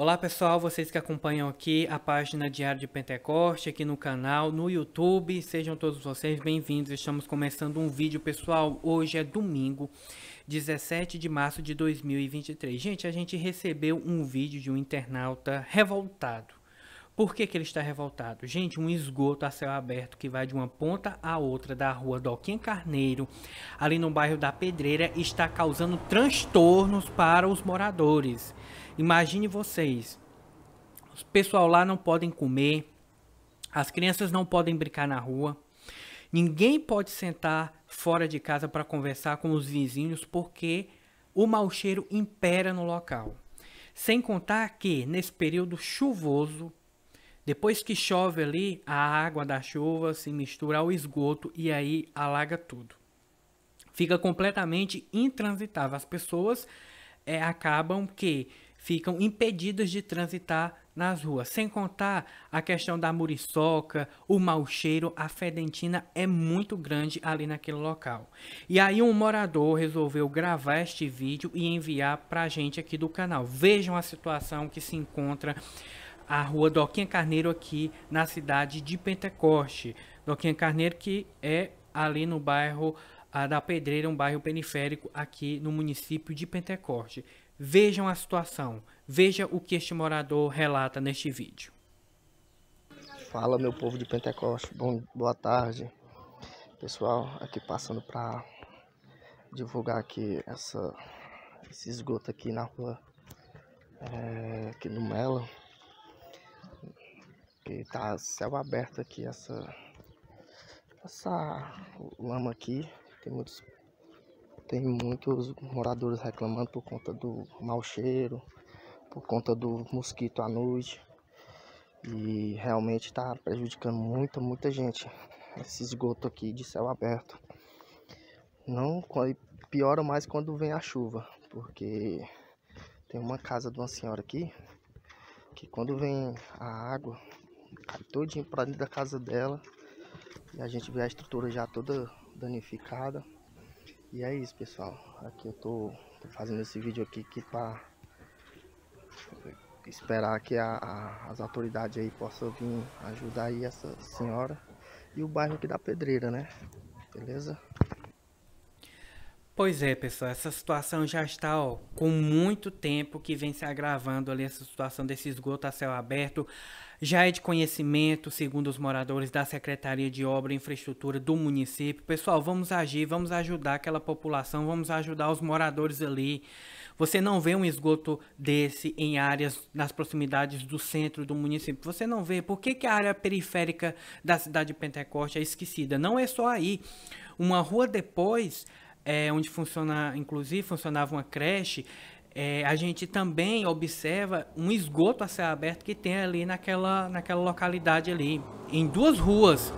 Olá pessoal, vocês que acompanham aqui a página Diário de Pentecoste, aqui no canal, no YouTube, sejam todos vocês bem-vindos. Estamos começando um vídeo pessoal. Hoje é domingo, 17 de março de 2023. Gente, a gente recebeu um vídeo de um internauta revoltado. Por que, que ele está revoltado? Gente, um esgoto a céu aberto que vai de uma ponta a outra da rua Doquinha Carneiro, ali no bairro da Pedreira, está causando transtornos para os moradores. Imagine vocês, o pessoal lá não podem comer, as crianças não podem brincar na rua, ninguém pode sentar fora de casa para conversar com os vizinhos porque o mau cheiro impera no local. Sem contar que nesse período chuvoso, depois que chove ali, a água da chuva se mistura ao esgoto e aí alaga tudo. Fica completamente intransitável. As pessoas é, acabam que ficam impedidos de transitar nas ruas. Sem contar a questão da muriçoca, o mau cheiro, a fedentina é muito grande ali naquele local. E aí um morador resolveu gravar este vídeo e enviar para a gente aqui do canal. Vejam a situação que se encontra a rua Doquinha Carneiro aqui na cidade de Pentecoste. Doquinha Carneiro que é ali no bairro da Pedreira, um bairro periférico aqui no município de Pentecoste. Vejam a situação, veja o que este morador relata neste vídeo. Fala meu povo de Pentecostes, Bom, boa tarde. Pessoal, aqui passando para divulgar aqui essa, esse esgoto aqui na rua, é, aqui no Melo. Que tá céu aberto aqui, essa, essa lama aqui. Tem muitos tem muitos moradores reclamando por conta do mau cheiro, por conta do mosquito à noite. E realmente está prejudicando muita, muita gente esse esgoto aqui de céu aberto. Não piora mais quando vem a chuva, porque tem uma casa de uma senhora aqui que quando vem a água cai todinho para dentro da casa dela e a gente vê a estrutura já toda danificada. E é isso pessoal, aqui eu tô, tô fazendo esse vídeo aqui que pra tá, esperar que a, a, as autoridades aí possam vir ajudar aí essa senhora e o bairro aqui da Pedreira, né? Beleza? Pois é, pessoal, essa situação já está ó, com muito tempo que vem se agravando ali essa situação desse esgoto a céu aberto. Já é de conhecimento, segundo os moradores da Secretaria de Obra e Infraestrutura do município. Pessoal, vamos agir, vamos ajudar aquela população, vamos ajudar os moradores ali. Você não vê um esgoto desse em áreas nas proximidades do centro do município. Você não vê. Por que, que a área periférica da cidade de Pentecoste é esquecida? Não é só aí. Uma rua depois é, onde funciona, inclusive funcionava uma creche, é, a gente também observa um esgoto a céu aberto que tem ali naquela, naquela localidade ali, em duas ruas.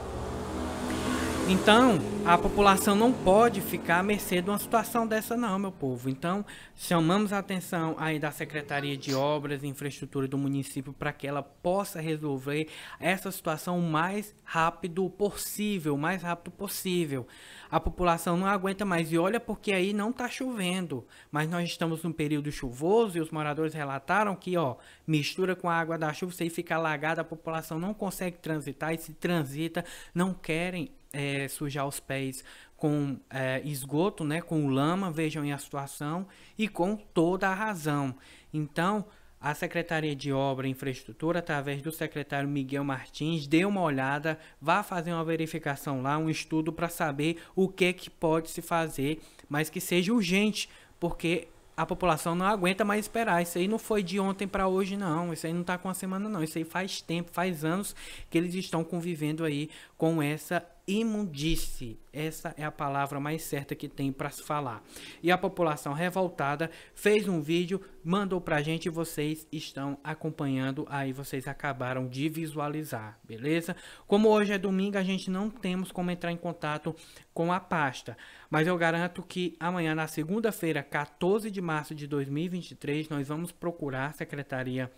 Então, a população não pode ficar à mercê de uma situação dessa não, meu povo. Então, chamamos a atenção aí da Secretaria de Obras e Infraestrutura do município para que ela possa resolver essa situação o mais rápido possível, o mais rápido possível. A população não aguenta mais e olha porque aí não está chovendo, mas nós estamos num período chuvoso e os moradores relataram que, ó, mistura com a água da chuva, você fica alagada, a população não consegue transitar e se transita, não querem é, sujar os pés com é, esgoto, né, com lama, vejam aí a situação, e com toda a razão. Então, a Secretaria de Obra e Infraestrutura, através do secretário Miguel Martins, dê uma olhada, vá fazer uma verificação lá, um estudo para saber o que, que pode se fazer, mas que seja urgente, porque a população não aguenta mais esperar. Isso aí não foi de ontem para hoje, não. Isso aí não está com a semana, não. Isso aí faz tempo, faz anos que eles estão convivendo aí com essa imundice. Essa é a palavra mais certa que tem para se falar. E a população revoltada fez um vídeo, mandou para a gente, vocês estão acompanhando, aí vocês acabaram de visualizar, beleza? Como hoje é domingo, a gente não temos como entrar em contato com a pasta, mas eu garanto que amanhã na segunda-feira, 14 de março de 2023, nós vamos procurar a Secretaria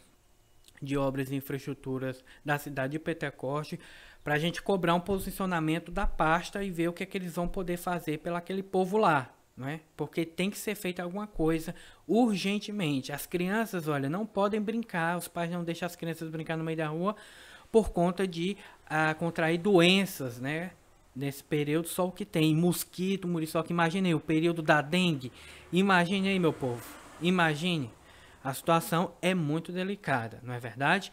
de Obras e Infraestruturas da cidade de Pentecoste para a gente cobrar um posicionamento da pasta e ver o que é que eles vão poder fazer pelo aquele povo lá, né? Porque tem que ser feita alguma coisa urgentemente. As crianças, olha, não podem brincar, os pais não deixam as crianças brincar no meio da rua por conta de ah, contrair doenças, né? Nesse período, só o que tem, mosquito, muriçoca, imaginei o período da dengue. Imagine aí, meu povo, imagine. A situação é muito delicada, não é verdade?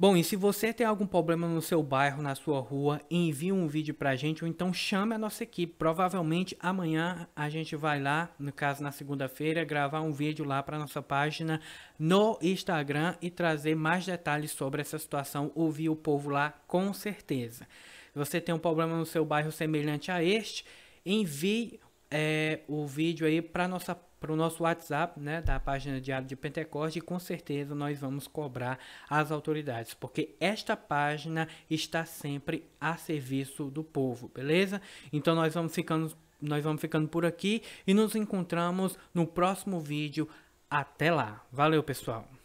Bom, e se você tem algum problema no seu bairro, na sua rua, envie um vídeo pra gente ou então chame a nossa equipe. Provavelmente amanhã a gente vai lá, no caso na segunda-feira, gravar um vídeo lá para nossa página no Instagram e trazer mais detalhes sobre essa situação, ouvir o povo lá com certeza. Se você tem um problema no seu bairro semelhante a este, envie é, o vídeo aí para nossa para o nosso WhatsApp, né, da página Diário de Pentecoste, e com certeza nós vamos cobrar as autoridades, porque esta página está sempre a serviço do povo, beleza? Então nós vamos ficando, nós vamos ficando por aqui e nos encontramos no próximo vídeo. Até lá. Valeu, pessoal.